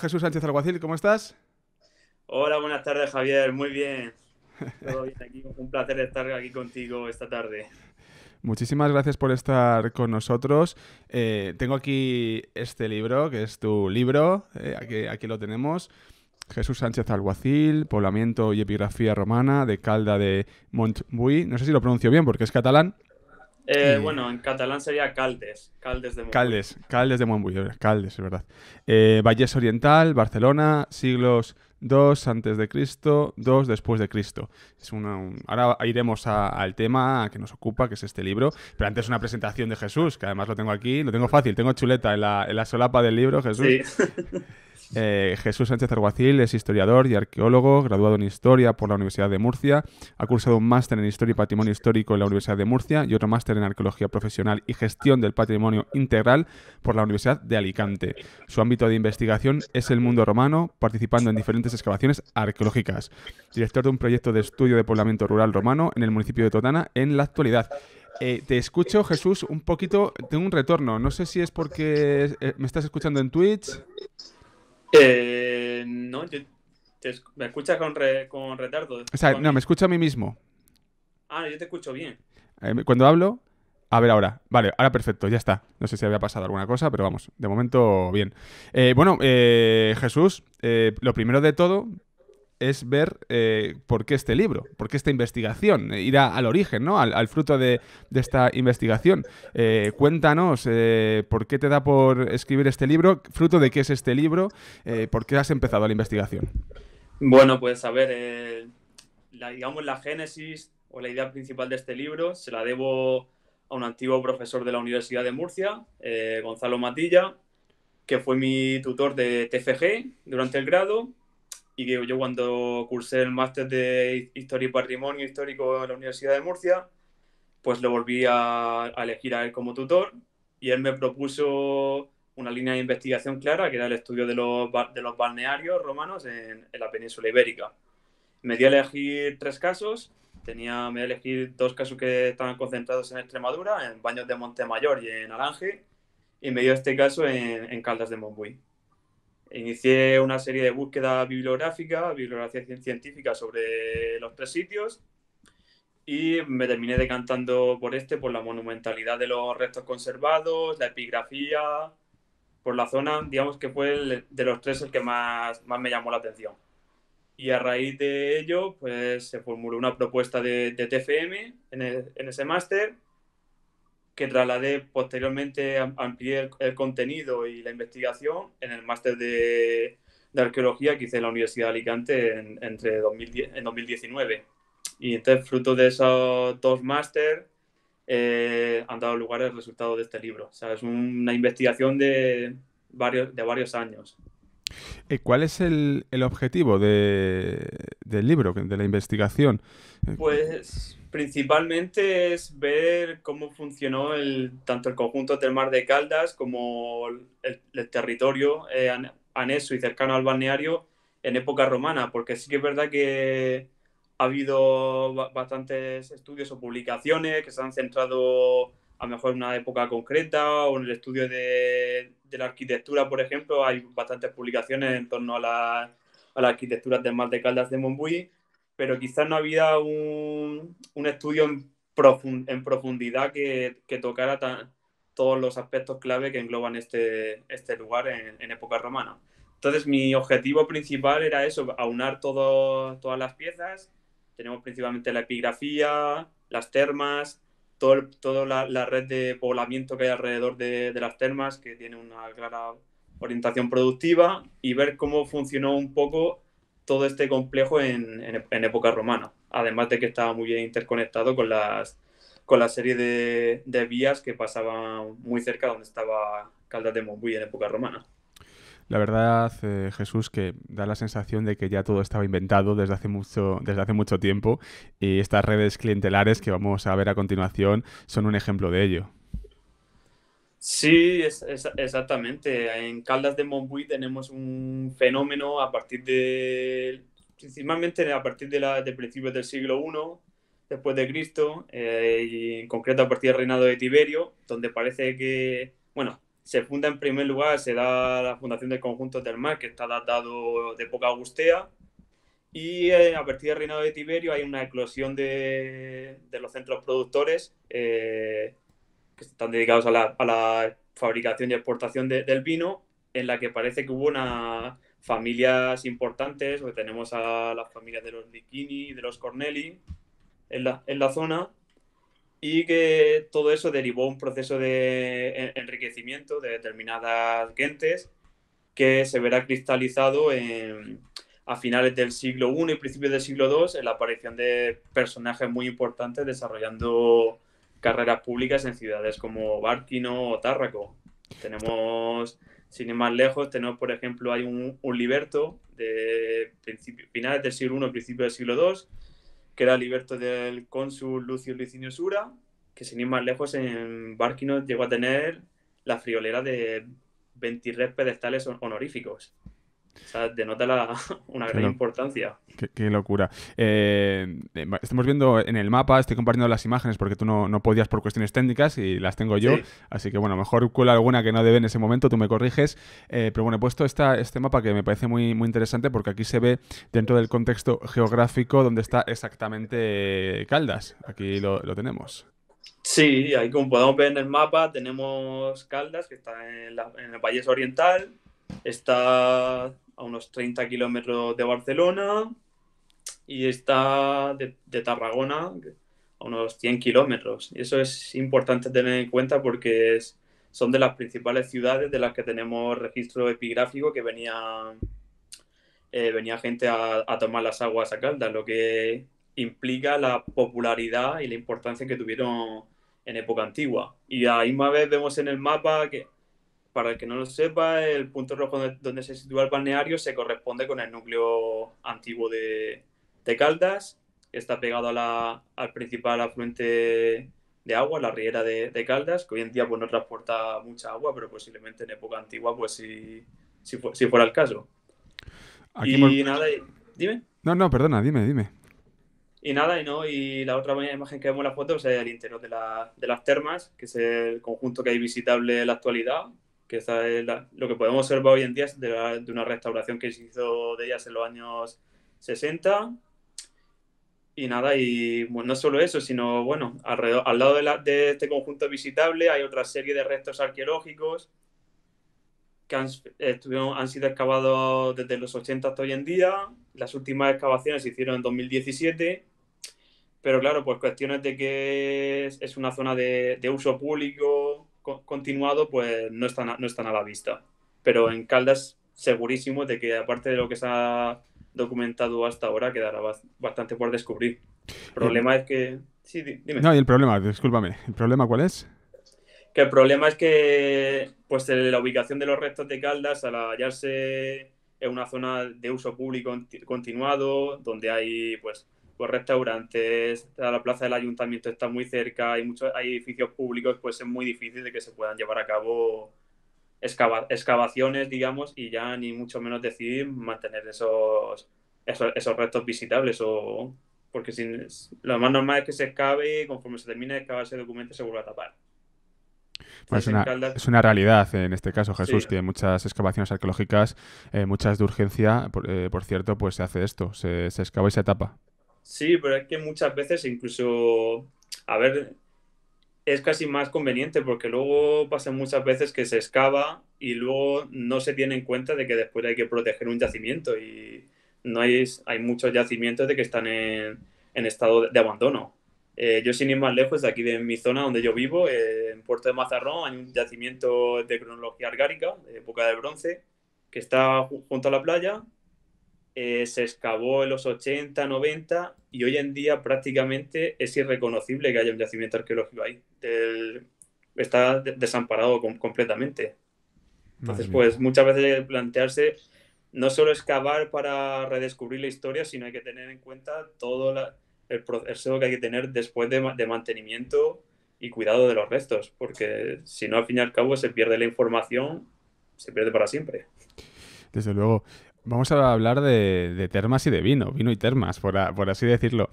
Jesús Sánchez Alguacil, ¿cómo estás? Hola, buenas tardes, Javier. Muy bien. Un placer estar aquí contigo esta tarde. Muchísimas gracias por estar con nosotros. Eh, tengo aquí este libro, que es tu libro. Eh, aquí, lo tenemos. Jesús Sánchez Alguacil, Poblamiento y Epigrafía Romana de Calda de Montbui. No sé si lo pronuncio bien porque es catalán. Eh, bueno, en catalán sería Caldes. Caldes de Montbui. Caldes, Caldes de Montbui, Caldes, es verdad. Eh, Valles Oriental, Barcelona, siglos 2 antes de Cristo, II después de Cristo. Es una, Ahora iremos al tema que nos ocupa, que es este libro, pero antes una presentación de Jesús, que además lo tengo aquí, lo tengo fácil, tengo chuleta en la, en la solapa del libro, Jesús. Sí. Eh, Jesús Sánchez Arguacil es historiador y arqueólogo, graduado en Historia por la Universidad de Murcia. Ha cursado un máster en Historia y Patrimonio Histórico en la Universidad de Murcia y otro máster en Arqueología Profesional y Gestión del Patrimonio Integral por la Universidad de Alicante. Su ámbito de investigación es el mundo romano, participando en diferentes excavaciones arqueológicas. Director de un proyecto de estudio de poblamiento rural romano en el municipio de Totana en la actualidad. Eh, te escucho, Jesús, un poquito, tengo un retorno. No sé si es porque eh, me estás escuchando en Twitch. Eh, no, ¿me escuchas con, retardo? O sea, no, me escucho a mí mismo. Ah, yo te escucho bien. Eh, cuando hablo... A ver ahora, vale, ahora perfecto, ya está. No sé si había pasado alguna cosa, pero vamos, de momento bien. Eh, bueno, Jesús, lo primero de todo, es ver eh, por qué este libro, por qué esta investigación, eh, ir al origen, ¿no? Al, fruto de, esta investigación. Eh, cuéntanos por qué te da por escribir este libro, fruto de qué es este libro, por qué has empezado la investigación. Bueno, pues a ver, la, digamos la génesis o la idea principal de este libro se la debo a un antiguo profesor de la Universidad de Murcia, Gonzalo Matilla, que fue mi tutor de TFG durante el grado y que yo cuando cursé el máster de Historia y Patrimonio Histórico en la Universidad de Murcia, pues lo volví a, elegir a él como tutor y él me propuso una línea de investigación clara, que era el estudio de los, de los balnearios romanos en, la península ibérica. Me dio a elegir tres casos, tenía, me di a elegir dos casos que estaban concentrados en Extremadura, en Baños de Montemayor y en Alange, y me dio este caso en, Caldas de Montbuy. Inicié una serie de búsquedas bibliográficas, bibliografía científica sobre los tres sitios y me terminé decantando por este, por la monumentalidad de los restos conservados, la epigrafía, por la zona, digamos que fue de los tres el que más, más me llamó la atención. Y a raíz de ello, pues se formuló una propuesta de, de TFM en, el, en ese máster que trasladé posteriormente, amplié el, contenido y la investigación en el máster de, arqueología que hice en la Universidad de Alicante en, entre 2019. Y entonces, fruto de esos dos máster, eh, han dado lugar al resultado de este libro. O sea, es una investigación de varios, de varios años. Eh, ¿Cuál es el, objetivo de, del libro, de la investigación? Eh, pues principalmente es ver cómo funcionó el, tanto el conjunto del Mar de Caldas como el, territorio eh, anexo y cercano al balneario en época romana, porque sí que es verdad que ha habido bastantes estudios o publicaciones que se han centrado a lo mejor en una época concreta o en el estudio de, la arquitectura, por ejemplo, hay bastantes publicaciones en torno a, la, arquitectura las de Mar de Caldas de Montbui, pero quizás no había un, estudio en, en, profundidad que, tocara todos los aspectos clave que engloban este, este lugar en, época romana. Entonces mi objetivo principal era eso, aunar todas las piezas. Tenemos principalmente la epigrafía, las termas, toda la, red de poblamiento que hay alrededor de, las termas, que tiene una clara orientación productiva, y ver cómo funcionó un poco todo este complejo en, época romana, además de que estaba muy bien interconectado con las con la serie de, vías que pasaban muy cerca donde estaba Caldas de Montbuy en época romana. La verdad, eh, Jesús, que da la sensación de que ya todo estaba inventado desde hace mucho, desde hace mucho tiempo y estas redes clientelares que vamos a ver a continuación son un ejemplo de ello. Sí, exactamente. En Caldas de Montbuy tenemos un fenómeno a partir de, principalmente a partir de, de principios del siglo I, después de Cristo, eh, y en concreto a partir del reinado de Tiberio, donde parece que, bueno, se funda en primer lugar, se da la fundación del conjunto del mar, que está datado de poca Agustea, y eh, a partir del reinado de Tiberio hay una eclosión de, los centros productores eh, que están dedicados a la, fabricación y exportación del vino, en la que parece que hubo unas familias importantes, tenemos a las familias de los y de los Corneli en la, en la zona, y que todo eso derivó un proceso de enriquecimiento de determinadas gentes que se verá cristalizado en, a finales del siglo I y principios del siglo II en la aparición de personajes muy importantes desarrollando carreras públicas en ciudades como Bárquino o Tárraco. Tenemos, sin ir más lejos, tenemos, por ejemplo, hay un, liberto de finales del siglo I, principios del siglo II, que era liberto del cónsul Lucio Licinio Sura, que sin ir más lejos en Bárquinos llegó a tener la friolera de 23 pedestales honoríficos. O denota una gran importancia. Qué, locura. Eh, eh, estamos viendo en el mapa, estoy compartiendo las imágenes porque tú no, podías por cuestiones técnicas y las tengo yo. Así que bueno, mejor cuela alguna que no debe en ese momento, tú me corriges. Eh, pero bueno, he puesto este mapa que me parece muy, muy interesante porque aquí se ve dentro del contexto geográfico donde está exactamente Caldas. Aquí lo, tenemos. Sí, ahí como podemos ver en el mapa, tenemos Caldas, que está en, el Valle Oriental, Está a unos 30 kilómetros de Barcelona y está de, Tarragona a unos 100 kilómetros. Y eso es importante tener en cuenta porque es, son de las principales ciudades de las que tenemos registro epigráfico que venía, eh, venía gente a, tomar las aguas a calda, lo que implica la popularidad y la importancia que tuvieron en época antigua. Y a la misma vez vemos en el mapa que para el que no lo sepa, el punto rojo donde, se sitúa el balneario se corresponde con el núcleo antiguo de, de Caldas. Está pegado a la, al principal afluente de agua, la riera de, Caldas, que hoy en día pues, no transporta mucha agua, pero posiblemente en época antigua, pues si, si, fuera el caso. y nada, dime. No, no, perdona, dime, dime. Y nada, y no, y la otra imagen que vemos en la foto pues, es el interior de, de las termas, que es el conjunto que hay visitable en la actualidad, que es lo que podemos observar hoy en día es de, una restauración que se hizo de ellas en los años 60. Y nada, y bueno, pues, no solo eso, sino bueno, al lado de, este conjunto visitable hay otra serie de restos arqueológicos que han, estuvieron, sido excavados desde los 80 hasta hoy en día. Las últimas excavaciones se hicieron en 2017 pero claro, pues cuestiones de que es, una zona de, de, uso público, continuado, pues no están, no están a la vista. Pero en Caldas, segurísimo de que aparte de lo que se ha documentado hasta ahora, quedará bastante por descubrir. El problema es que... Sí, dime. No, y el problema, discúlpame, ¿el problema cuál es? Que el problema es que pues la ubicación de los restos de Caldas al hallarse en una zona de uso público continuado, donde hay pues restaurantes, la plaza del ayuntamiento está muy cerca, hay muchos, hay edificios públicos, pues es muy difícil de que se puedan llevar a cabo excavaciones, digamos, y ya ni mucho menos decidir mantener esos, esos, restos visitables o porque sin, lo más normal es que se excave y conforme se termine de excavar ese documento se vuelve a tapar. es, una, realidad eh, en este caso, Jesús, tiene que muchas excavaciones arqueológicas, eh, muchas de urgencia, eh, por, cierto, pues se hace esto, se, se excava y se tapa. Sí, pero es que muchas veces incluso, a ver, es casi más conveniente porque luego pasa muchas veces que se excava y luego no se tiene en cuenta de que después hay que proteger un yacimiento y no hay, muchos yacimientos de que están en, en estado de, abandono. Eh, yo sin ir más lejos de aquí de mi zona donde yo vivo, eh, en Puerto de Mazarrón hay un yacimiento de cronología argárica, de época del bronce, que está junto a la playa eh, se excavó en los 80, 90 y hoy en día prácticamente es irreconocible que haya un yacimiento arqueológico ahí. está desamparado completamente. Entonces, pues muchas veces hay que plantearse no solo excavar para redescubrir la historia, sino hay que tener en cuenta todo el proceso que hay que tener después de, de mantenimiento y cuidado de los restos, porque si no, al fin y al cabo, se pierde la información, se pierde para siempre. Desde luego. Vamos a hablar de, termas y de vino, vino y termas, por, así decirlo.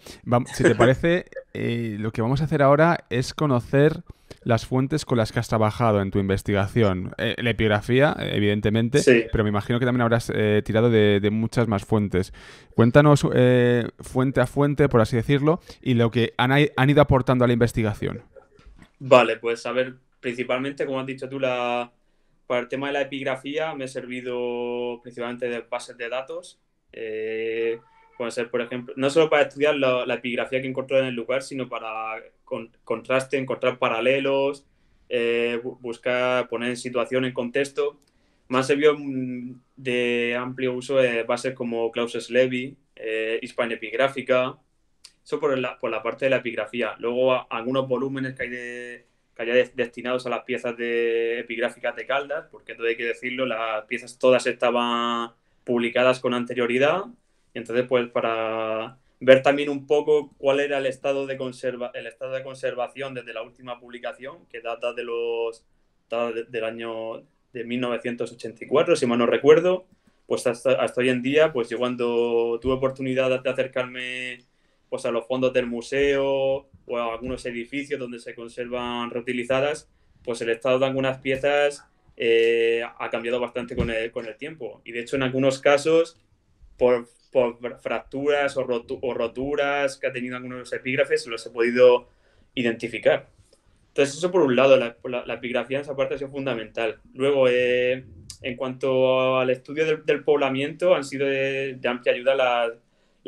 si te parece, eh, lo que vamos a hacer ahora es conocer las fuentes con las que has trabajado en tu investigación. Eh, la epigrafía, evidentemente, pero me imagino que también habrás eh, tirado de, muchas más fuentes. Cuéntanos fuente a fuente, por así decirlo, y lo que han, han ido aportando a la investigación. Vale, pues a ver, principalmente, como has dicho tú, la, para el tema de la epigrafía me he servido principalmente de bases de datos. Eh, puede ser, por ejemplo, no solo para estudiar la, epigrafía que encontró en el lugar, sino para contraste, encontrar paralelos, eh, buscar, poner en situación, en contexto. Me han servido mm, de amplio uso de bases como Clauses Levy, eh, Epigráfica, eso por la, por la parte de la epigrafía. Luego algunos volúmenes que hay de que haya destinados a las piezas de epigráficas de Caldas, porque todo hay que decirlo, las piezas todas estaban publicadas con anterioridad, y entonces pues para ver también un poco cuál era el estado de conserva el estado de conservación desde la última publicación, que data de los del año de 1984, si mal no recuerdo, pues hasta, hoy en día, pues yo cuando tuve oportunidad de acercarme pues a los fondos del museo, o algunos edificios donde se conservan reutilizadas, pues el estado de algunas piezas eh, ha cambiado bastante con el, con el tiempo. Y de hecho en algunos casos, por, por fracturas o, roturas que ha tenido algunos epígrafes, los he podido identificar. Entonces eso por un lado, la, epigrafía en esa parte ha sido fundamental. Luego, eh, en cuanto al estudio del, poblamiento, han sido de, de amplia ayuda las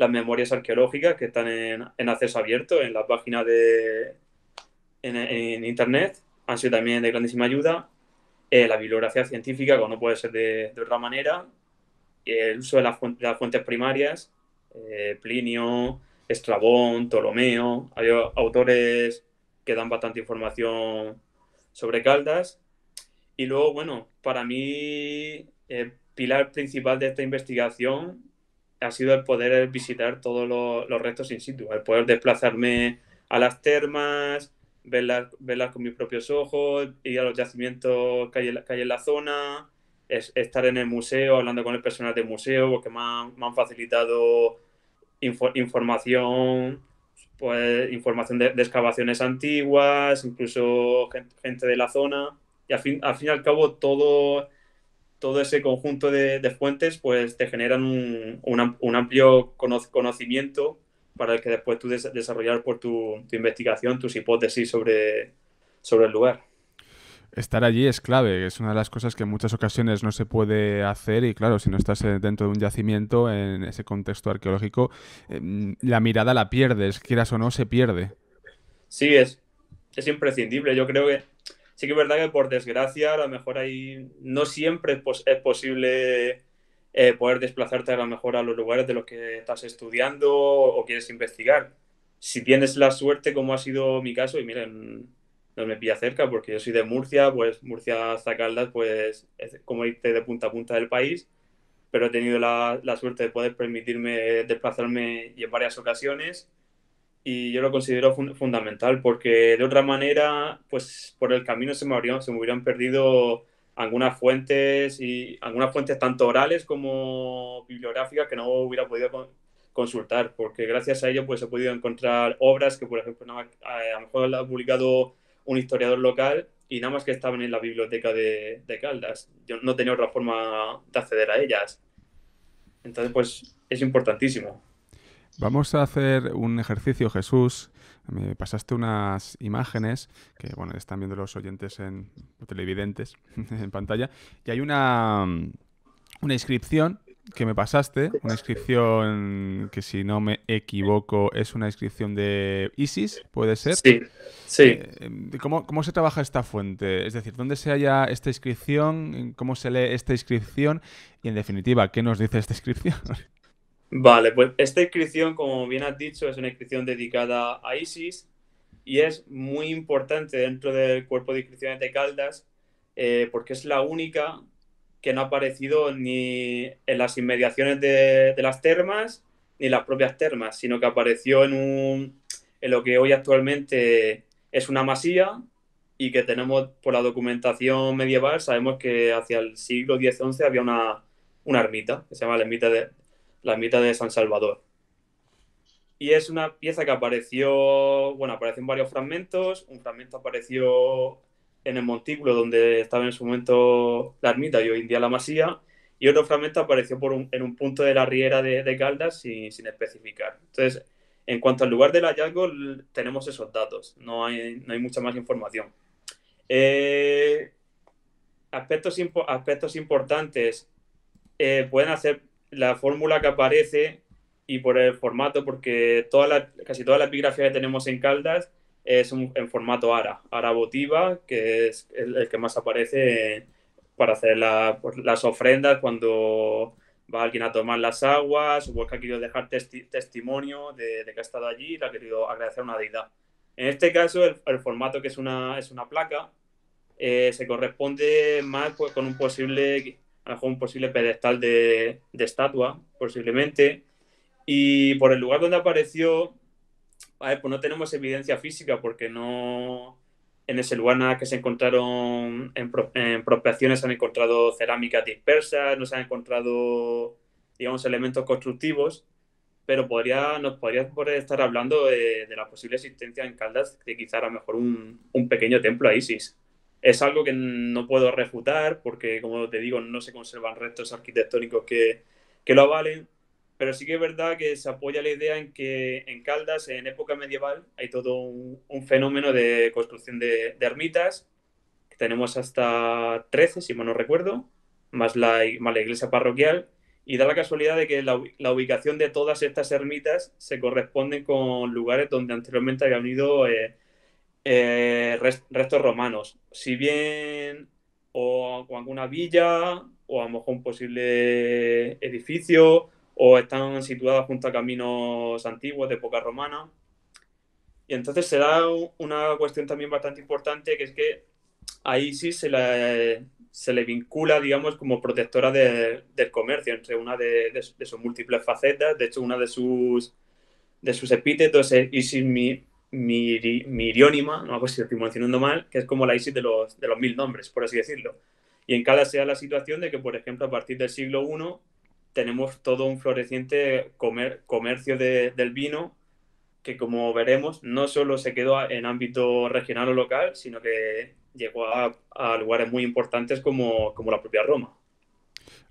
las memorias arqueológicas que están en, acceso abierto en la página de en, internet han sido también de grandísima ayuda. Eh, la bibliografía científica, como no puede ser de, otra manera, eh, el uso de las, fuentes, primarias, eh, Plinio, Estrabón, Ptolomeo, hay autores que dan bastante información sobre Caldas. Y luego, bueno, para mí, el pilar principal de esta investigación ha sido el poder visitar todos los, restos in situ, el poder desplazarme a las termas, verlas, verlas con mis propios ojos, ir a los yacimientos que hay, en la zona, estar en el museo, hablando con el personal del museo, porque me han, facilitado información, pues información de, excavaciones antiguas, incluso gente, de la zona. Y fin, al fin y al cabo todo todo ese conjunto de, fuentes pues te generan un, amplio conocimiento para el que después tú desarrollar por tu, investigación tus hipótesis sobre, sobre el lugar. Estar allí es clave, es una de las cosas que en muchas ocasiones no se puede hacer y claro, si no estás dentro de un yacimiento, en ese contexto arqueológico, em, la mirada la pierdes, quieras o no, se pierde. Sí, es, es imprescindible. Yo creo que sí que es verdad que por desgracia a lo mejor ahí no siempre es, es posible eh, poder desplazarte a lo mejor a los lugares de los que estás estudiando o, quieres investigar. Si tienes la suerte, como ha sido mi caso, y miren, no me pilla cerca porque yo soy de Murcia, pues Murcia zacaldas pues es como irte de punta a punta del país, pero he tenido la, la suerte de poder permitirme desplazarme y en varias ocasiones y yo lo considero fundamental porque de otra manera, pues por el camino se me, habrían, se me hubieran perdido algunas fuentes y algunas fuentes tanto orales como bibliográficas que no hubiera podido consultar porque gracias a ello pues he podido encontrar obras que por ejemplo eh, a, lo mejor la ha publicado un historiador local y nada más que estaban en la biblioteca de Caldas. Yo no tenía otra forma de acceder a ellas. Entonces pues es importantísimo. Vamos a hacer un ejercicio, Jesús. Me pasaste unas imágenes que, bueno, están viendo los oyentes en televidentes en pantalla. Y hay una, mm, una inscripción que me pasaste, una inscripción que si no me equivoco es una inscripción de ISIS, ¿puede ser? Sí, sí. Eh, ¿Cómo, ¿Cómo, se trabaja esta fuente? Es decir, ¿dónde se halla esta inscripción? ¿Cómo se lee esta inscripción? Y en definitiva, ¿qué nos dice esta inscripción? Vale, pues esta inscripción, como bien has dicho, es una inscripción dedicada a ISIS y es muy importante dentro del cuerpo de inscripciones de Caldas eh, porque es la única que no ha aparecido ni en las inmediaciones de, las termas ni en las propias termas, sino que apareció en, un, lo que hoy actualmente es una masía y que tenemos por la documentación medieval, sabemos que hacia el siglo X-XI había una, una ermita, que se llama la ermita de, la ermita de San Salvador. Y es una pieza que apareció, bueno, apareció en varios fragmentos. Un fragmento apareció en el montículo donde estaba en su momento la ermita y hoy en día la masía. Y otro fragmento apareció por en un punto de la riera de, Caldas sin, especificar. Entonces, en cuanto al lugar del hallazgo, tenemos esos datos. No hay, no hay mucha más información. Eh, aspectos, aspectos importantes eh, pueden hacer la fórmula que aparece y por el formato, porque toda la, casi toda la epigrafía que tenemos en Caldas es en formato ARA, ARA votiva, que es el, que más aparece para hacer pues, las ofrendas cuando va alguien a tomar las aguas, o porque ha querido dejar testimonio de, que ha estado allí y ha querido agradecer a una deidad. En este caso, el, formato que es una, es una placa eh, se corresponde más pues, con un posible a lo mejor un posible pedestal de, estatua, posiblemente. Y por el lugar donde apareció, pues no tenemos evidencia física porque no en ese lugar nada que se encontraron en, prospecciones se han encontrado cerámicas dispersas, no se han encontrado, digamos, elementos constructivos, pero podría, nos podría estar hablando de, la posible existencia en Caldas de quizá a lo mejor un, un pequeño templo a Isis es algo que no puedo refutar porque, como te digo, no se conservan restos arquitectónicos que, lo avalen, pero sí que es verdad que se apoya la idea en que en Caldas, en época medieval, hay todo un, fenómeno de construcción de, ermitas, que tenemos hasta 13, si mal no recuerdo, más la, más iglesia parroquial, y da la casualidad de que la, ubicación de todas estas ermitas se corresponde con lugares donde anteriormente había ido eh, eh, restos romanos, si bien o, con alguna villa o a lo mejor un posible edificio o están situadas junto a caminos antiguos de época romana. Y entonces se da una cuestión también bastante importante que es que a Isis se le, se le vincula, digamos, como protectora del comercio entre una de, sus múltiples facetas. De hecho, una de sus, de sus epítetos es Isis mi Miriónima, no sé si estoy mencionando mal, que es como la ISIS de los, de los mil nombres, por así decirlo. Y en cada sea la situación de que, por ejemplo, a partir del siglo I tenemos todo un floreciente comer comercio del vino que, como veremos, no solo se quedó en ámbito regional o local, sino que llegó a, a lugares muy importantes como, como la propia Roma.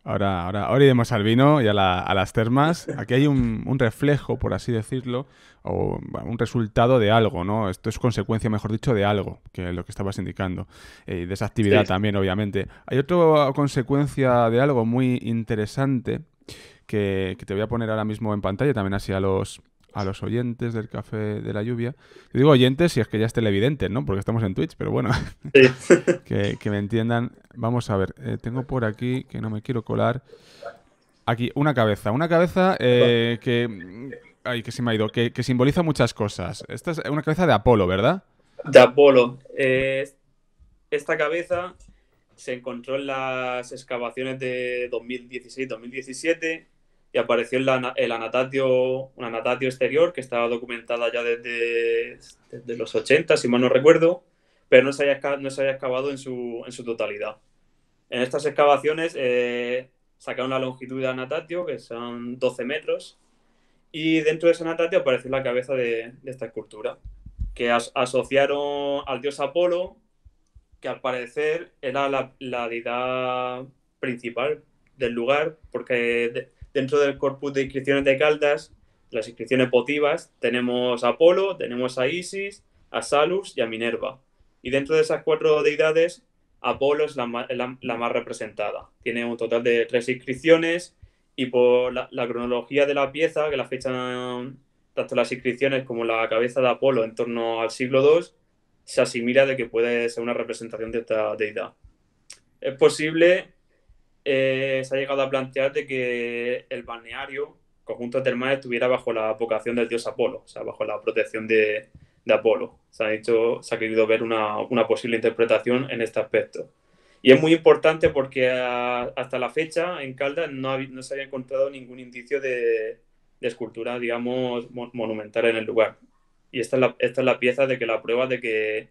Ahora, ahora, ahora iremos al vino y a, las termas. Aquí hay un, reflejo, por así decirlo, o un resultado de algo, ¿no? Esto es consecuencia, mejor dicho, de algo, que es lo que estabas indicando. Y eh, de esa actividad también, obviamente. Hay otra consecuencia de algo muy interesante que, que, te voy a poner ahora mismo en pantalla, también así a los, a los oyentes del Café de la Lluvia. Yo digo oyentes si es que ya es televidente, ¿no? Porque estamos en Twitch, pero bueno, que, me entiendan. Vamos a ver, eh, tengo por aquí, que no me quiero colar, aquí una cabeza, una cabeza eh, que... Ay, que se me ha ido, que, simboliza muchas cosas. Esta es una cabeza de Apolo, ¿verdad? De Apolo. Eh, esta cabeza se encontró en las excavaciones de 2016-2017 y apareció el, anatatio, un anatatio exterior que estaba documentada ya desde, los 80, si mal no recuerdo, pero no se había, no se había excavado en su, en su totalidad. En estas excavaciones eh, sacaron la longitud de anatatio, que son 12 metros, y dentro de ese anatatio apareció la cabeza de, esta escultura, que asociaron al dios Apolo, que al parecer era la, deidad principal del lugar, porque dentro del corpus de inscripciones de Caldas, las inscripciones votivas, tenemos a Apolo, tenemos a Isis, a Salus y a Minerva. Y dentro de esas cuatro deidades, Apolo es la, más representada. Tiene un total de tres inscripciones y por la, cronología de la pieza, que la fechan tanto las inscripciones como la cabeza de Apolo en torno al siglo II, se asimila de que puede ser una representación de esta deidad. Es posible eh, se ha llegado a plantear de que el balneario, conjunto termal, estuviera bajo la vocación del dios Apolo, o sea, bajo la protección de, Apolo. Se ha, se ha querido ver una, posible interpretación en este aspecto. Y es muy importante porque hasta la fecha en Caldas no, se había encontrado ningún indicio de, de escultura, digamos, monumental en el lugar. Y esta esta es la pieza de que la prueba de que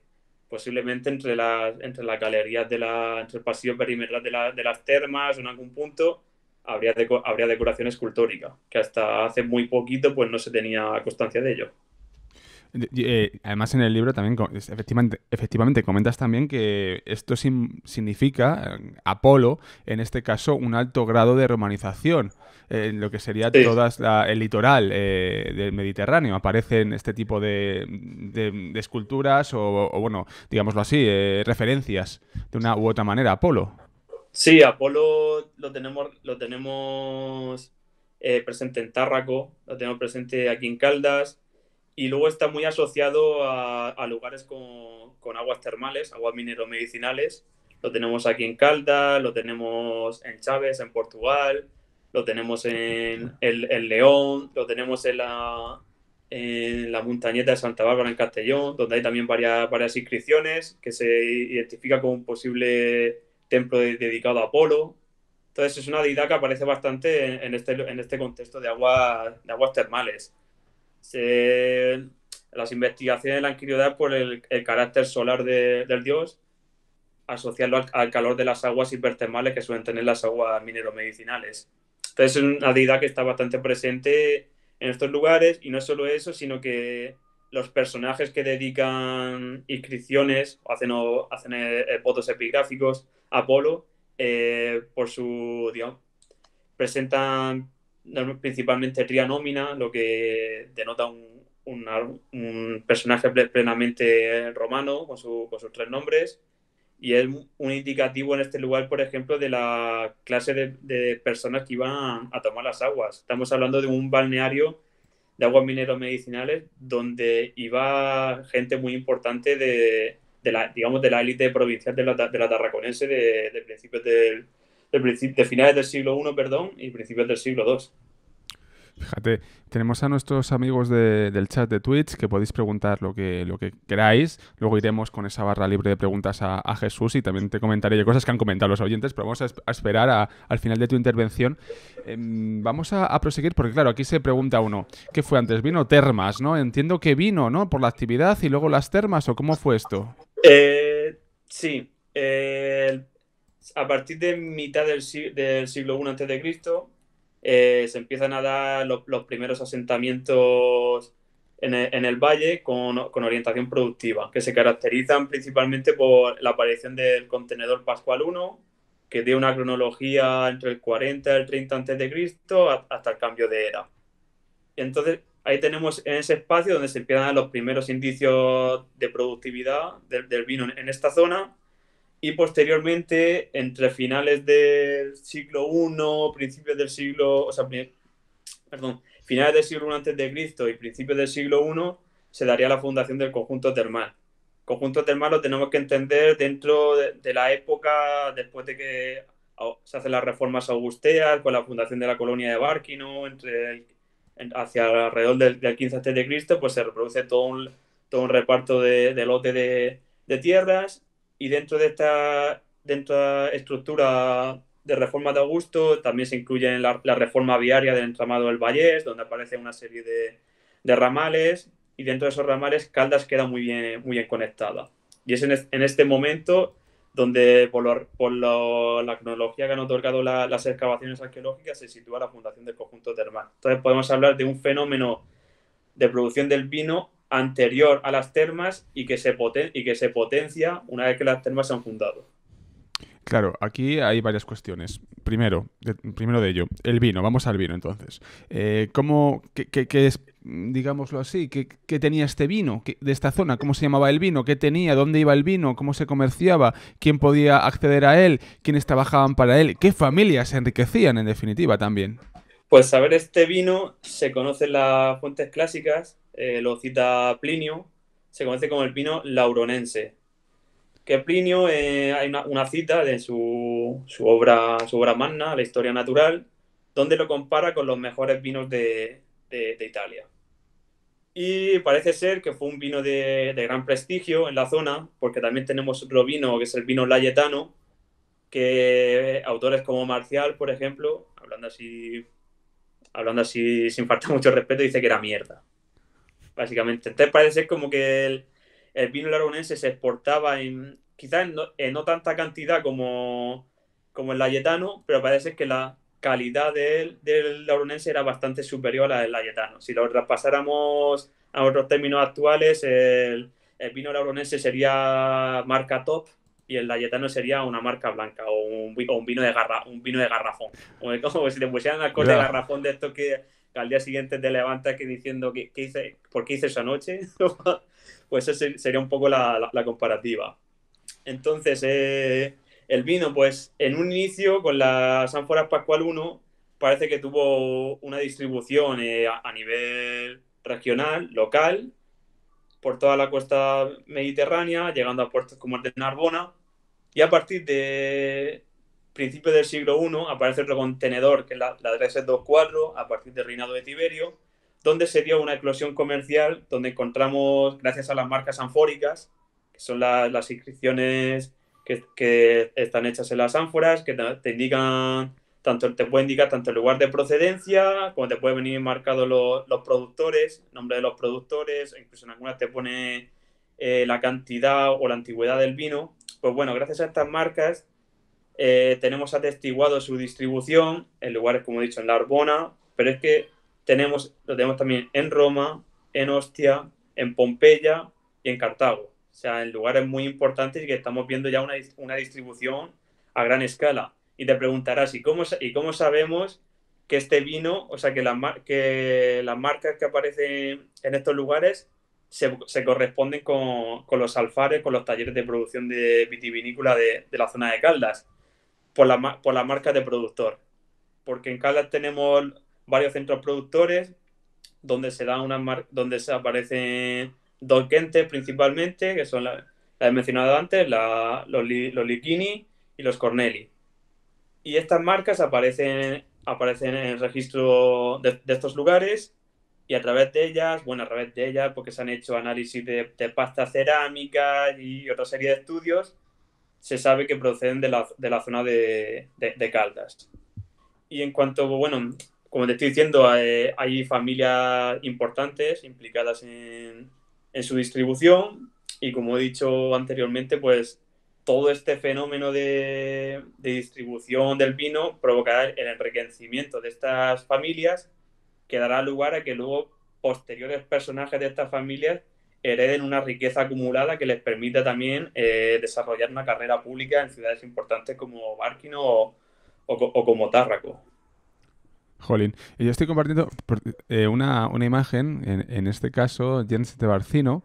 posiblemente entre, las, entre las galerías, de la, entre el pasillo perimetral de, las termas, en algún punto, habría, habría decoración escultórica, que hasta hace muy poquito pues no se tenía constancia de ello. Eh, además, en el libro también, efectivamente, comentas también que esto significa, eh, Apolo, en este caso, un alto grado de romanización, eh, en lo que sería todo el litoral del Mediterráneo. Aparecen este tipo de, esculturas o, bueno, digámoslo así, referencias de una u otra manera, Apolo. Sí, Apolo lo tenemos, lo tenemos presente en Tárraco, lo tenemos presente aquí en Caldas y luego está muy asociado a, lugares con, aguas termales, aguas minero-medicinales. Lo tenemos aquí en Caldas, lo tenemos en Chávez, en Portugal, lo tenemos en, el León, lo tenemos en la, en la montañeta de Santa Bárbara, en Castellón, donde hay también varias, varias inscripciones que se identifica como un posible templo dedicado a Apolo. Entonces es una deidad que aparece bastante en, este, en este contexto de, agua, de aguas termales las investigaciones de la han por el, carácter solar del dios, asociarlo al, calor de las aguas hipertermales que suelen tener las aguas mineromedicinales. Entonces es una deidad que está bastante presente en estos lugares y no solo eso, sino que los personajes que dedican inscripciones o hacen, o, hacen eh, eh, epigráficos a Apolo eh, por su, dios, presentan principalmente tria nómina, lo que denota un, un, personaje plenamente romano con, sus tres nombres. Y es un indicativo en este lugar, por ejemplo, de la clase de, personas que iban a tomar las aguas. Estamos hablando de un balneario de aguas mineros medicinales donde iba gente muy importante de, de la, digamos, de la élite provincial de la, de la tarraconense de principios del, de, finales del siglo I perdón, y principios del siglo II. Fíjate, tenemos a nuestros amigos del chat de Twitch que podéis preguntar lo que, lo que queráis. Luego iremos con esa barra libre de preguntas a, Jesús y también te comentaré cosas que han comentado los oyentes, pero vamos a, esperar al final de tu intervención. Em, vamos a, proseguir porque, claro, aquí se pregunta uno, ¿qué fue antes? ¿Vino termas? ¿no? Entiendo que vino, ¿no? Por la actividad y luego las termas o cómo fue esto. Eh, sí, eh, a partir de mitad del, siglo, I a.C., eh, se empiezan a dar los, primeros asentamientos en e, el, valle con, orientación productiva, que se caracterizan principalmente por la aparición del contenedor Pascual I, que dio una cronología entre el 40 y el 30 a.C. hasta el cambio de era. Entonces, ahí tenemos en ese espacio donde se empiezan los primeros indicios de productividad del vino en esta zona y posteriormente, entre finales del siglo I, principios del siglo, o sea, perdón, finales del siglo I antes de Cristo y principios del siglo I, se daría la fundación del conjunto termal. Conjunto termal lo tenemos que entender dentro de, la época después de que se hacen las reformas augusteas, con la fundación de la colonia de Bárquino, entre el, hacia alrededor del, del de cristo pues se reproduce todo un, todo un reparto de, de lote de, de tierras y dentro de esta, dentro de estructura de reforma de Augusto también se incluye la, la reforma viaria del entramado del Vallés, donde aparece una serie de, de, ramales y dentro de esos ramales Caldas queda muy bien, muy bien conectada. Y es en, este momento donde por, por lo, la cronología que han otorgado las excavaciones arqueológicas se sitúa la fundación del conjunto termal. Entonces podemos hablar de un fenómeno de producción del vino anterior a las termas y que se, poten y que se potencia una vez que las termas se han fundado. Claro, aquí hay varias cuestiones. Primero, primero de ello, el vino. Vamos al vino entonces. Eh, ¿Cómo, qué, qué, es, digámoslo así, qué, tenía este vino de esta zona? ¿Cómo se llamaba el vino? ¿Qué tenía? ¿Dónde iba el vino? ¿Cómo se comerciaba? ¿Quién podía acceder a él? ¿Quiénes trabajaban para él? ¿Qué familias se enriquecían en definitiva también? Pues saber este vino se conocen las fuentes clásicas eh, lo cita Plinio, se conoce como el vino lauronense. Que Plinio, eh, hay una, cita de su, obra, obra magna, La historia natural, donde lo compara con los mejores vinos de, Italia. Y parece ser que fue un vino de, gran prestigio en la zona, porque también tenemos otro vino que es el vino layetano, que autores como Marcial, por ejemplo, hablando así, hablando así sin falta mucho respeto, dice que era mierda básicamente. Entonces parece ser como que el, el vino laronense se exportaba en quizás en, no, tanta cantidad como, como el layetano, pero parece que la calidad del, del lauronense era bastante superior a la del layetano. Si lo traspasáramos a otros términos actuales, el, vino lauronense sería marca top y el layetano sería una marca blanca o un, vino de garra, un vino de garrafón. Como, si te pusieran alcohol de garrafón de estos que al día siguiente te levantas que diciendo que, qué hice, por qué hice esa noche, pues esa sería un poco la, comparativa. Entonces, eh, el vino, pues en un inicio con las ánforas Pascual 1, parece que tuvo una distribución eh, a, a nivel regional, local, por toda la costa mediterránea, llegando a puertos como el de Narbona. Y a partir de, principio del siglo I aparece otro contenedor, que es la, la 24 a partir del reinado de Tiberio, donde sería una eclosión comercial donde encontramos, gracias a las marcas anfóricas, que son las inscripciones que, están hechas en las ánforas, que te indican, tanto te puede indicar tanto el lugar de procedencia, como te puede venir marcado los productores, nombre de los productores, e incluso en algunas te pone eh, la cantidad o la antigüedad del vino. Pues bueno, gracias a estas marcas eh, tenemos atestiguado su distribución en lugares, como he dicho, en la Arbona, pero es que tenemos, lo tenemos también en Roma, en Ostia, en Pompeya y en Cartago. O sea, en lugares muy importantes y que estamos viendo ya una, distribución a gran escala. Y te preguntarás, ¿y cómo, y cómo sabemos que este vino, o sea, que, las, que las marcas que aparecen en estos lugares se, corresponden con, los alfares, con los talleres de producción de vitivinícola de, de la zona de Caldas? por la, marca de productor, porque en Caldas tenemos varios centros productores donde se da una donde se aparecen dos gentes principalmente, que son las la he mencionado antes, los, Likini y los Corneli. Y estas marcas aparecen, aparecen en el registro de, estos lugares y a través de ellas, bueno, a través de ellas, porque se han hecho análisis de, de pasta cerámica y otra serie de estudios, se sabe que proceden de la, zona de, Caldas. Y en cuanto, bueno, como te estoy diciendo, eh, hay, familias importantes implicadas en, su distribución y como he dicho anteriormente, pues todo este fenómeno de, de distribución del vino provocará el enriquecimiento de estas familias que dará lugar a que luego posteriores personajes de estas familias hereden una riqueza acumulada que les permita también eh, desarrollar una carrera pública en ciudades importantes como Barquino o, como Tárraco. Jolín, yo estoy compartiendo eh, una, imagen, en, este caso, Jens de Barcino.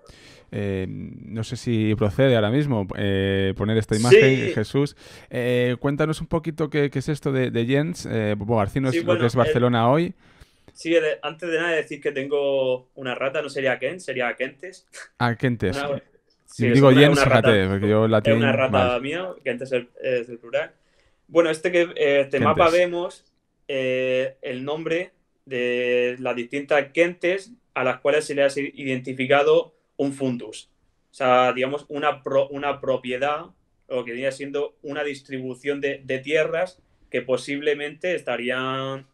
Eh, no sé si procede ahora mismo poner esta imagen, Jesús. cuéntanos un poquito qué, es esto de, Jens. Barcino es lo que es Barcelona hoy. Sí, antes de nada decir que tengo una rata, no sería Kent, sería Kentes. Ah, Kentes. Kentes. Sí, Digo Jens yo la tengo. Es una rata mía, Kentes es, el, plural. Bueno, este, que, eh, este mapa vemos eh, el nombre de las distintas Kentes a las cuales se le ha identificado un fundus. O sea, digamos, una, una propiedad, o que viene siendo una distribución de tierras que posiblemente estarían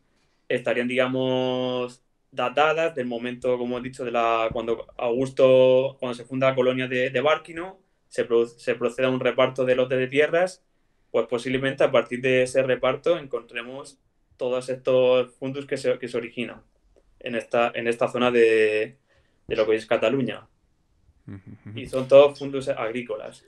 estarían, digamos, datadas del momento, como he dicho, de la cuando Augusto, cuando se funda la colonia de, de Bárquino, se, se, procede a un reparto de lotes de tierras, pues posiblemente a partir de ese reparto encontremos todos estos fundus que se, que se originan en esta, en esta zona de, de lo que es Cataluña. Y son todos fundos agrícolas.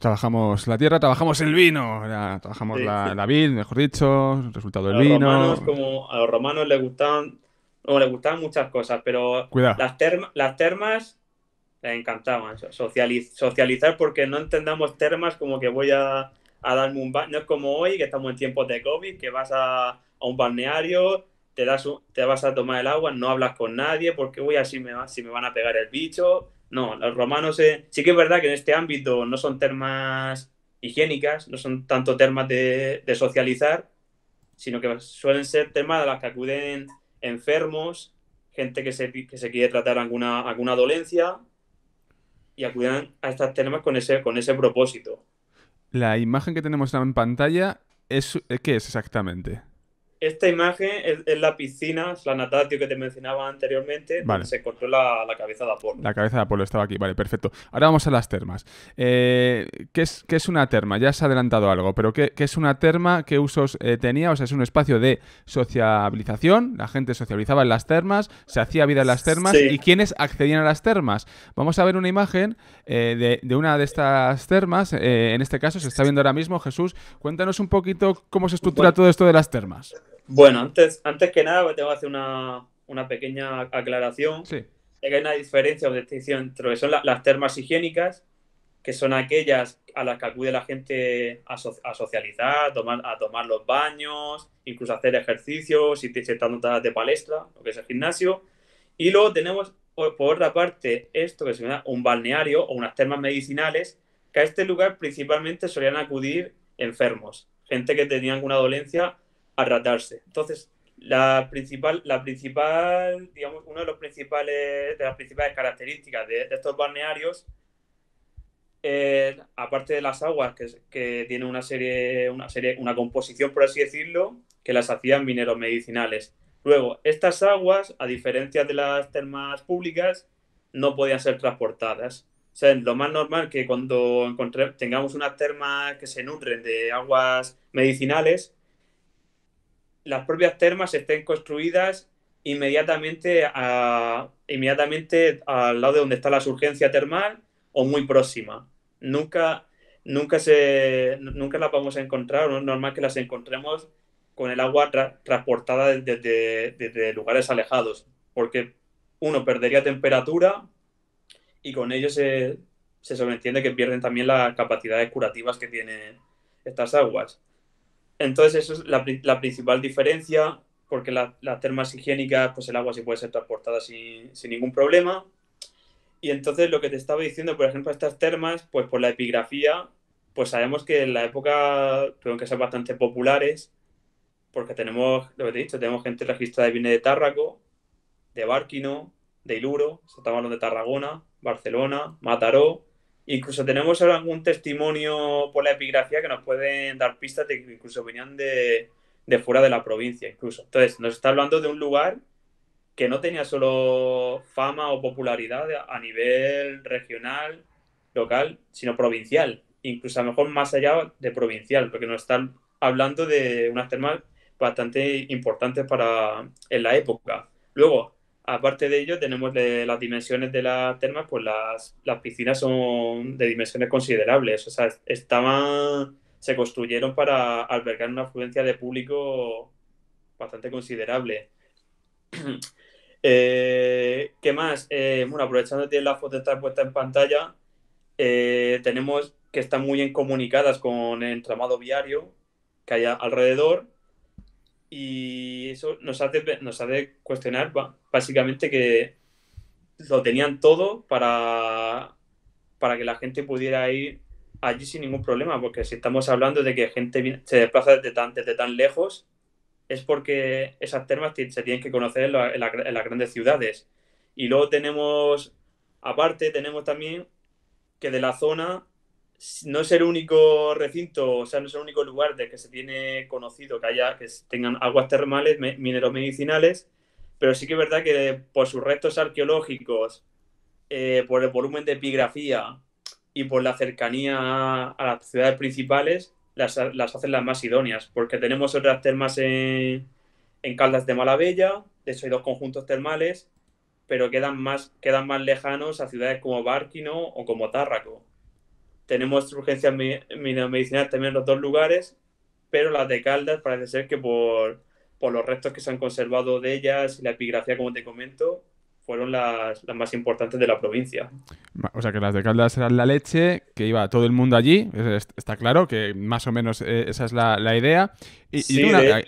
Trabajamos la tierra, trabajamos el vino, trabajamos la, la, vid, mejor dicho, el resultado del los vino. Romanos, como a los romanos les gustaban, no, les gustaban muchas cosas, pero las, termas las termas les encantaban. socializar porque no entendamos termas como que voy a, a darme un baño. No es como hoy, que estamos en tiempos de COVID, que vas a, a un balneario, te, das te vas a tomar el agua, no hablas con nadie, porque voy así me, si me van a pegar el bicho no, los romanos eh, sí que es verdad que en este ámbito no son termas higiénicas, no son tanto termas de, socializar, sino que suelen ser termas a las que acuden enfermos, gente que se, quiere tratar alguna, dolencia y acuden a estas termas con ese, con ese propósito. La imagen que tenemos en pantalla es, ¿qué es exactamente? Esta imagen es, la piscina, es la natatio que te mencionaba anteriormente, vale. donde se cortó la, cabeza de Apolo. La cabeza de Apolo estaba aquí, vale, perfecto. Ahora vamos a las termas. Eh, ¿qué, es, es una terma? Ya ha adelantado algo, pero ¿qué, es una terma? ¿Qué usos eh, tenía? O sea, es un espacio de sociabilización, la gente socializaba en las termas, se hacía vida en las termas, ¿y quiénes accedían a las termas? Vamos a ver una imagen eh, de, una de estas termas, en este caso se está viendo ahora mismo, Jesús, cuéntanos un poquito cómo se estructura todo esto de las termas. Bueno, antes, antes que nada, voy pues, a hacer una, pequeña aclaración. hay una diferencia o distinción entre que son las termas higiénicas, que son aquellas a las que acude la gente a, socializar, a tomar, los baños, incluso hacer ejercicios, si te están de palestra, lo que es el gimnasio. Y luego tenemos, por, otra parte, esto que se llama un balneario o unas termas medicinales, que a este lugar principalmente solían acudir enfermos, gente que tenía alguna dolencia ratarse. Entonces, la principal, la principal, digamos, una de los principales, de las principales características de, estos balnearios, aparte de las aguas, que, tienen una serie, una serie, una composición, por así decirlo, que las hacían mineros medicinales. Luego, estas aguas, a diferencia de las termas públicas, no podían ser transportadas. O sea, lo más normal que cuando tengamos unas termas que se nutren de aguas medicinales, las propias termas estén construidas inmediatamente, inmediatamente al lado de donde está la surgencia termal o muy próxima. Nunca, nunca, se, nunca las vamos a encontrar, no es normal que las encontremos con el agua transportada desde, lugares alejados, porque uno perdería temperatura y con ello se, se sobreentiende que pierden también las capacidades curativas que tienen estas aguas. Entonces, eso es la, principal diferencia, porque las termas higiénicas, pues el agua sí puede ser transportada sin, ningún problema. Y entonces lo que te estaba diciendo, por ejemplo, estas termas, pues por la epigrafía, pues sabemos que en la época tuvieron que ser bastante populares, porque tenemos, lo que te he dicho, tenemos gente registrada de Vine de Tárraco, de Bárquino, de Iluro, estamos hablando de Tarragona, Barcelona, Mataró, Incluso tenemos ahora algún testimonio por la epigrafía que nos pueden dar pistas de que incluso venían de, fuera de la provincia, incluso. Entonces, nos está hablando de un lugar que no tenía solo fama o popularidad a nivel regional, local, sino provincial. Incluso a lo mejor más allá de provincial, porque nos están hablando de unas termas bastante importantes para en la época. Luego, Aparte de ello, tenemos las dimensiones de las termas, pues las, piscinas son de dimensiones considerables. O sea, estaban, se construyeron para albergar una afluencia de público bastante considerable. Eh, ¿Qué más? Eh, bueno, aprovechando que la foto está puesta en pantalla, eh, tenemos que están muy bien comunicadas con el entramado viario que hay alrededor y eso nos hace, nos hace cuestionar básicamente que lo tenían todo para, para que la gente pudiera ir allí sin ningún problema, porque si estamos hablando de que gente se desplaza desde tan, desde tan lejos, es porque esas termas se tienen que conocer en, en las grandes ciudades. Y luego tenemos, aparte, tenemos también que de la zona no es el único recinto, o sea, no es el único lugar de que se tiene conocido que haya, que tengan aguas termales, mineros medicinales, pero sí que es verdad que por sus restos arqueológicos, eh, por el volumen de epigrafía y por la cercanía a, las ciudades principales, las, hacen las más idóneas, porque tenemos otras termas en, en Caldas de Malabella, de hecho hay dos conjuntos termales, pero quedan más, quedan más lejanos a ciudades como Bárquino o como Tárraco. Tenemos urgencia medicinal también en los dos lugares, pero las de Caldas parece ser que por, los restos que se han conservado de ellas y la epigrafía, como te comento, fueron las, más importantes de la provincia. O sea que las de Caldas eran la leche, que iba todo el mundo allí, está claro, que más o menos eh, esa es la, idea. Y, sí, eh,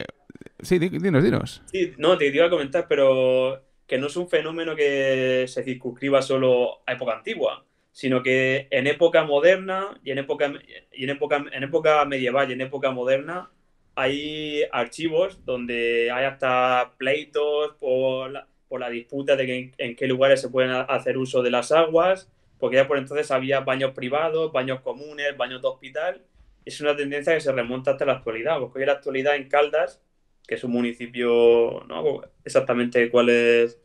sí, dinos, dinos. Sí, no, te, te iba a comentar, pero que no es un fenómeno que se circunscriba solo a época antigua sino que en época moderna y en época, y en época, en época medieval y en época moderna hay archivos donde hay hasta pleitos por la, por la disputa de en, qué lugares se pueden hacer uso de las aguas, porque ya por entonces había baños privados, baños comunes, baños de hospital. Es una tendencia que se remonta hasta la actualidad, porque hoy en la actualidad en Caldas, que es un municipio, no exactamente cuál es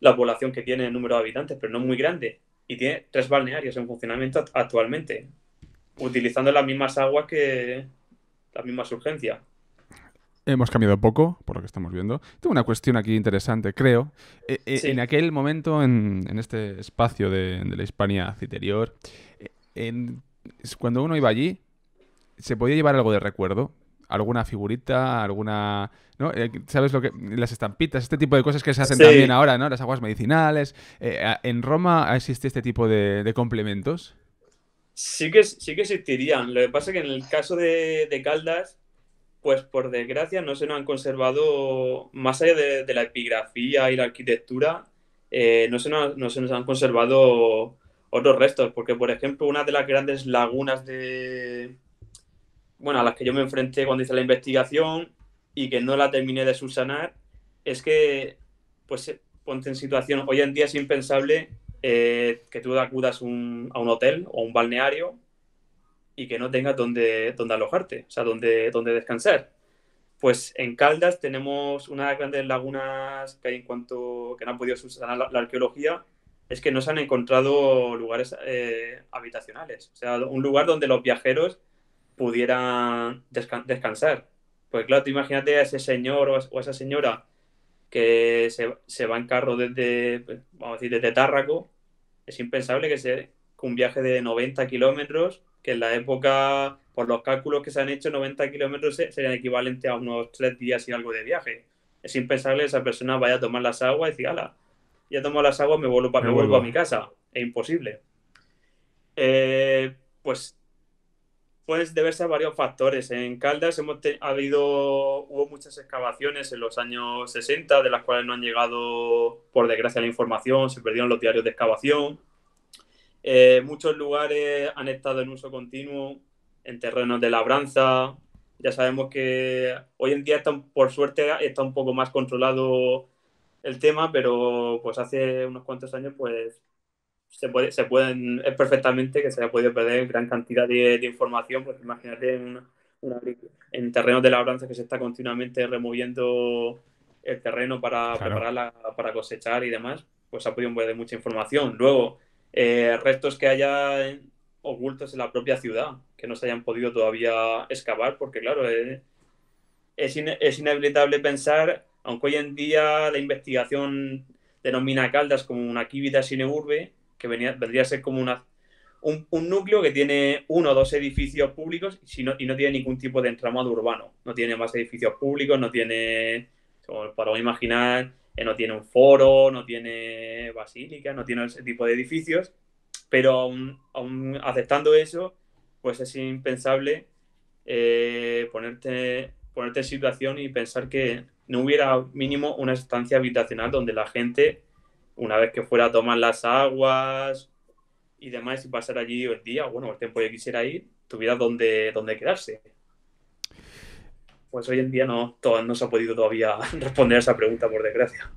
la población que tiene el número de habitantes, pero no muy grande, y tiene tres balnearios en funcionamiento actualmente, utilizando las mismas aguas que la misma surgencia. Hemos cambiado poco, por lo que estamos viendo. Tengo una cuestión aquí interesante, creo. Eh, eh, en aquel momento, en, este espacio de, la Hispania Citerior, eh, cuando uno iba allí, se podía llevar algo de recuerdo alguna figurita, alguna... Eh, ¿Sabes lo que...? Las estampitas, este tipo de cosas que se hacen también ahora, ¿no? Las aguas medicinales. Eh, ¿En Roma existe este tipo de, complementos? Sí que, sí que existirían. Lo que pasa es que en el caso de, Caldas, pues por desgracia no se nos han conservado, más allá de, la epigrafía y la arquitectura, eh, no, no se nos han conservado otros restos. Porque, por ejemplo, una de las grandes lagunas de bueno, a las que yo me enfrenté cuando hice la investigación y que no la terminé de subsanar, es que, pues, eh, ponte en situación, hoy en día es impensable eh, que tú acudas a un hotel o un balneario y que no tengas donde, alojarte, o sea, donde, descansar. Pues en Caldas tenemos una de las grandes lagunas que hay en cuanto que no han podido subsanar la, arqueología, es que no se han encontrado lugares eh, habitacionales, o sea, un lugar donde los viajeros pudieran descansar. Pues claro, tú imagínate a ese señor o a, esa señora que se, va en carro desde, pues, vamos a decir, desde Tárraco. Es impensable que, sea un viaje de 90 kilómetros, que en la época, por los cálculos que se han hecho, 90 kilómetros serían equivalentes a unos tres días y algo de viaje. Es impensable que esa persona vaya a tomar las aguas y decir, ala, ya tomo las aguas, me vuelvo, para me, a mi casa. Es imposible. Eh, pues pues deberse a varios factores. En Caldas hemos habido, hubo muchas excavaciones en los años 60, de las cuales no han llegado, por desgracia, la información, se perdieron los diarios de excavación. Eh, muchos lugares han estado en uso continuo, en terrenos de labranza. Ya sabemos que hoy en día, por suerte, está un poco más controlado el tema, pero pues hace unos cuantos años, pues se, puede, se pueden, es perfectamente que se haya podido perder gran cantidad de, información, porque imagínate en terrenos de labranza que se está continuamente removiendo el terreno para prepararla, para cosechar y demás, pues se ha podido perder mucha información. Luego, eh, restos que haya ocultos en la propia ciudad, que no se hayan podido todavía excavar, porque claro, eh, es, inevitable pensar, aunque hoy en día la investigación denomina Caldas como una quívida sine urbe, que vendría a ser como una, un, núcleo que tiene uno o dos edificios públicos y, no, y no tiene ningún tipo de entramado urbano. No tiene más edificios públicos, no tiene, como para imaginar, eh, no tiene un foro, no tiene basílica, no tiene ese tipo de edificios. Pero aceptando eso, pues es impensable eh, ponerte, ponerte en situación y pensar que no hubiera mínimo una estancia habitacional donde la gente una vez que fuera a tomar las aguas y demás y pasar allí el día, bueno, el tiempo que quisiera ir, tuviera donde, donde quedarse. Pues hoy en día no, no se ha podido todavía responder a esa pregunta, por desgracia.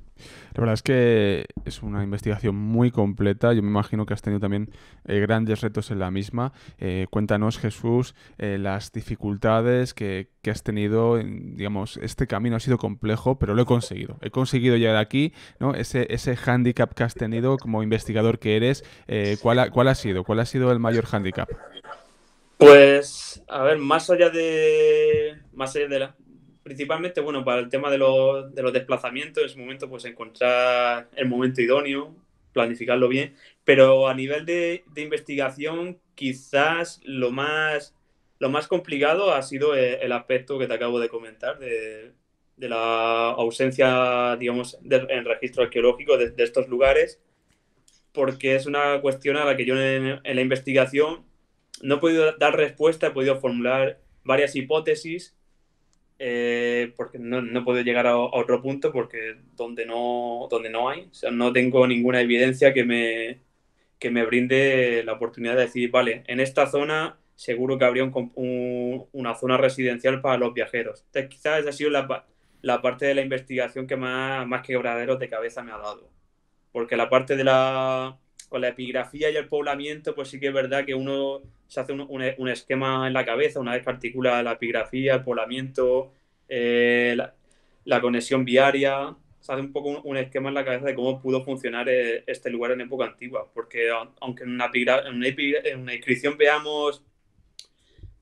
La verdad es que es una investigación muy completa. Yo me imagino que has tenido también eh, grandes retos en la misma. Eh, cuéntanos, Jesús, eh, las dificultades que, has tenido. digamos, este camino ha sido complejo, pero lo he conseguido. He conseguido llegar aquí, ¿no? Ese, ese hándicap que has tenido como investigador que eres, ¿cuál, ha, ¿cuál ha sido? ¿Cuál ha sido el mayor hándicap? Pues, a ver, más allá de, más allá de, la, principalmente, bueno, para el tema de los, de los desplazamientos, en su momento, pues encontrar el momento idóneo, planificarlo bien, pero a nivel de, de investigación, quizás lo más, lo más complicado ha sido e, el, aspecto que te acabo de comentar, de, la ausencia, digamos, en registro arqueológico de, estos lugares, porque es una cuestión a la que yo en, la investigación no he podido dar respuesta, he podido formular varias hipótesis eh, porque no, no, puedo llegar a, otro punto porque donde no, donde no hay, no tengo ninguna evidencia que me, que me brinde la oportunidad de decir, vale, en esta zona seguro que habría una zona residencial para los viajeros. quizás esa ha sido la, parte de la investigación que más, más quebraderos de cabeza me ha dado, porque la parte de la con la epigrafía y el poblamiento, pues sí que es verdad que uno se hace un, esquema en la cabeza, una vez que articula la epigrafía, el poblamiento, eh, la, conexión viaria, se hace un poco un, esquema en la cabeza de cómo pudo funcionar eh, este lugar en época antigua, porque aunque en una, en una, inscripción veamos,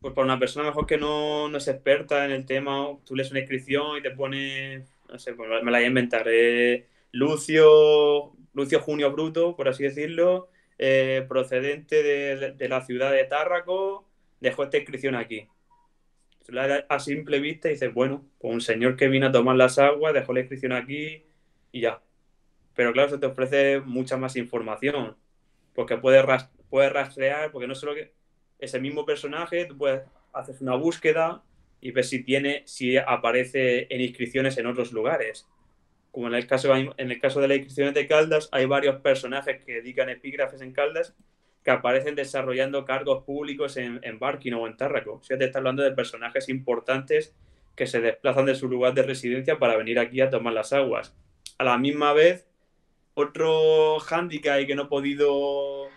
pues para una persona mejor que no, no es experta en el tema, tú lees una inscripción y te pone, no sé, me la voy a inventar, eh, Lucio Lucio Junio Bruto, por así decirlo, eh, procedente de, la ciudad de Tárraco, dejó esta inscripción aquí. A simple vista dices, bueno, pues un señor que vino a tomar las aguas, dejó la inscripción aquí y ya. Pero claro, se te ofrece mucha más información, porque puedes, rastrear, porque no solo que ese mismo personaje, tú puedes hacer una búsqueda y ver si tiene, si aparece en inscripciones en otros lugares como en el caso, en el caso de las inscripciones de Caldas, hay varios personajes que dedican epígrafes en Caldas que aparecen desarrollando cargos públicos en, en Barkin o en Tárraco. O sea, te está hablando de personajes importantes que se desplazan de su lugar de residencia para venir aquí a tomar las aguas. A la misma vez, otro hándicap que no he podido,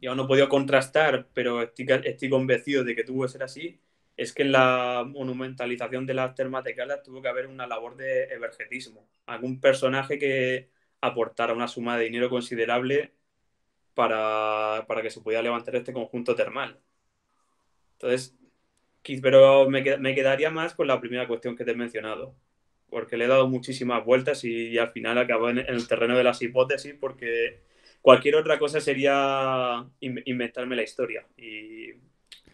no podido contrastar, pero estoy, estoy convencido de que tuvo que ser así, es que en la monumentalización de las termas de tuvo que haber una labor de evergetismo, algún personaje que aportara una suma de dinero considerable para, que se pudiera levantar este conjunto termal. Entonces, pero me, me quedaría más con la primera cuestión que te he mencionado, porque le he dado muchísimas vueltas y, al final acabo en, el terreno de las hipótesis porque cualquier otra cosa sería inventarme la historia y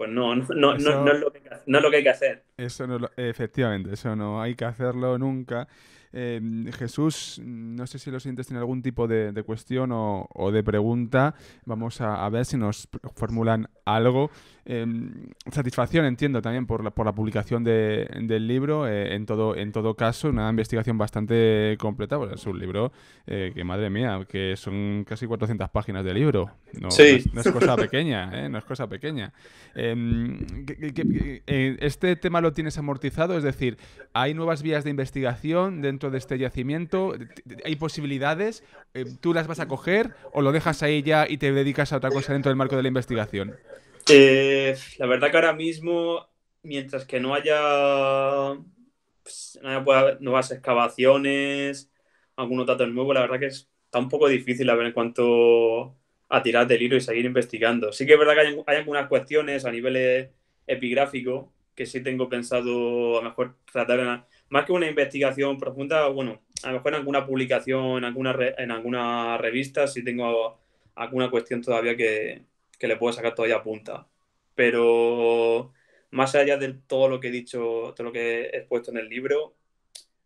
pues no, no, no, es lo que, no, lo que, hay que hacer. Eso no, efectivamente, eso no hay que hacerlo nunca. Em, Jesús, no sé si los sientes tienen algún tipo de, cuestión o, de pregunta. Vamos a, ver si nos formulan algo. Em, satisfacción, entiendo, también por la, por la publicación del libro. Eh, en, todo, en todo caso, una investigación bastante completa. Pues es un libro eh, que, madre mía, que son casi 400 páginas de libro. No, es, cosa pequeña, no es cosa pequeña. ¿qué, este tema lo tienes amortizado? Es decir, ¿hay nuevas vías de investigación dentro de este yacimiento? ¿Hay posibilidades? Eh, ¿Tú las vas a coger o lo dejas ahí ya y te dedicas a otra cosa dentro del marco de la investigación? Eh, la verdad que ahora mismo, mientras que no haya pues, nuevas excavaciones, algunos datos nuevos, la verdad que está un poco difícil a ver en cuanto a tirar del hilo y seguir investigando. Sí que es verdad que hay, algunas cuestiones a nivel epigráfico que sí tengo pensado a lo mejor tratar más que una investigación profunda, bueno, a lo mejor en alguna publicación, en alguna, en alguna revista, si tengo alguna cuestión todavía que, le puedo sacar todavía a punta. Pero más allá de todo lo que he dicho, todo lo que he expuesto en el libro,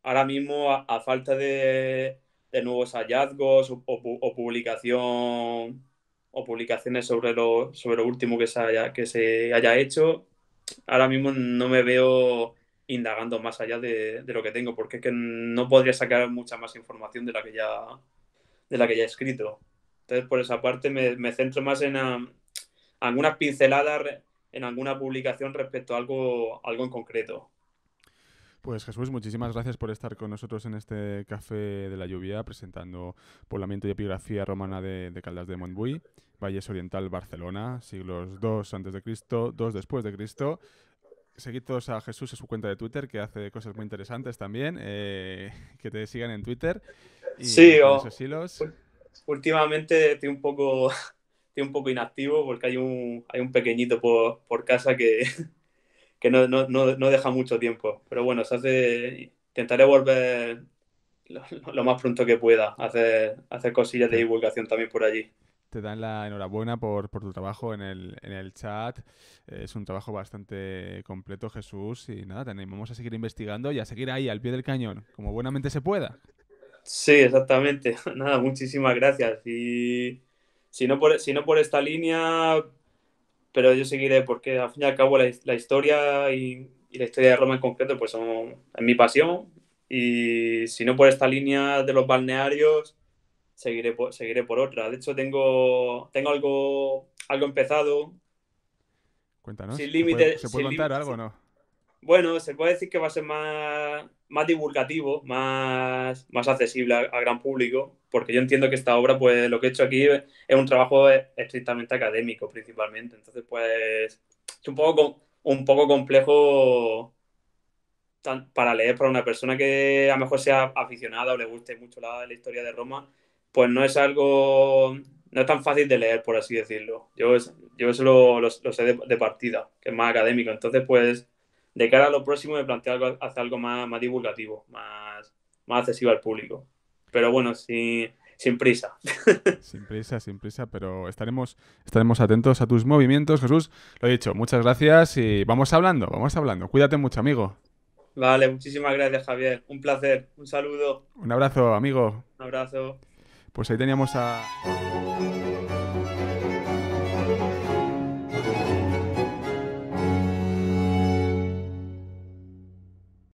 ahora mismo, a, falta de, nuevos hallazgos o, publicación o publicaciones sobre lo, sobre lo último que se, haya, que se haya hecho, ahora mismo no me veo indagando más allá de, lo que tengo, porque es que no podría sacar mucha más información de la que ya, de la que ya he escrito. Entonces, por esa parte, me, centro más en ah, algunas pinceladas, en alguna publicación respecto a algo, algo en concreto. Pues Jesús, muchísimas gracias por estar con nosotros en este Café de la Lluvia presentando Poblamiento y Epigrafía Romana de, Caldas de Montbui, Valles Oriental, Barcelona, siglos de Cristo, 2 después de Cristo todos a Jesús en su cuenta de Twitter, que hace cosas muy interesantes también. Eh, que te sigan en Twitter. sí, o, últimamente estoy un poco, un poco inactivo porque hay un, hay un pequeñito por, casa que, no, deja mucho tiempo. Pero bueno, se hace, intentaré volver lo, más pronto que pueda, hacer, hacer cosillas de divulgación también por allí te dan la enhorabuena por, tu trabajo en el, chat. Es un trabajo bastante completo, Jesús. Y nada, te a seguir investigando y a seguir ahí, al pie del cañón, como buenamente se pueda. Sí, exactamente. Nada, muchísimas gracias. Y si no por, si por esta línea, pero yo seguiré porque al fin y al cabo la, la historia y, la historia de Roma en concreto pues son, es mi pasión. Y si no por esta línea de los balnearios seguiré por, seguiré por otra. De hecho, tengo, tengo algo, algo empezado. Cuéntanos. Sin ¿Se puede, contar algo o no? Bueno, se puede decir que va a ser más, más divulgativo, más, más accesible al gran público, porque yo entiendo que esta obra, pues lo que he hecho aquí es un trabajo e, estrictamente académico principalmente. Entonces, pues es un poco, un poco complejo para leer para una persona que a lo mejor sea aficionada o le guste mucho la historia de Roma pues no es algo, no es tan fácil de leer, por así decirlo. Yo, yo eso lo, sé de, partida, que es más académico. Entonces, pues, de cara a lo próximo, me planteo algo, hacer algo más, más divulgativo, más, más accesible al público. Pero bueno, sí sin prisa. Sin prisa, sin prisa, pero estaremos, estaremos atentos a tus movimientos, Jesús. Lo he dicho, muchas gracias y vamos hablando, vamos hablando. Cuídate mucho, amigo. Vale, muchísimas gracias, Javier. Un placer, un saludo. Un abrazo, amigo. Un abrazo. Pues ahí teníamos a...